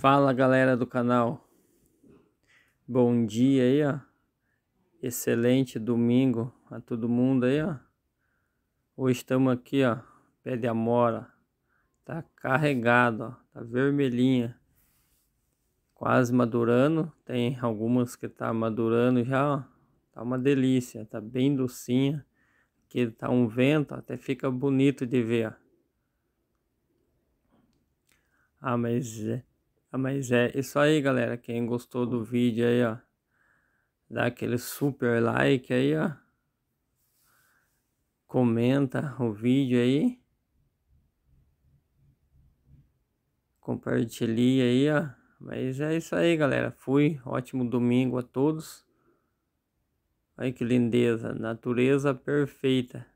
Fala galera do canal, bom dia aí ó, excelente domingo a todo mundo aí ó. Hoje estamos aqui ó, pé de amora, tá carregado ó, tá vermelhinha, quase madurando, tem algumas que tá madurando já ó, tá uma delícia, tá bem docinha, que tá um vento, até fica bonito de ver ó. Ah, mas é. Ah, mas é isso aí, galera. Quem gostou do vídeo aí, ó. Dá aquele super like aí, ó. Comenta o vídeo aí. Compartilhe aí, ó. Mas é isso aí, galera. Fui. Ótimo domingo a todos. Olha que lindeza. Natureza perfeita.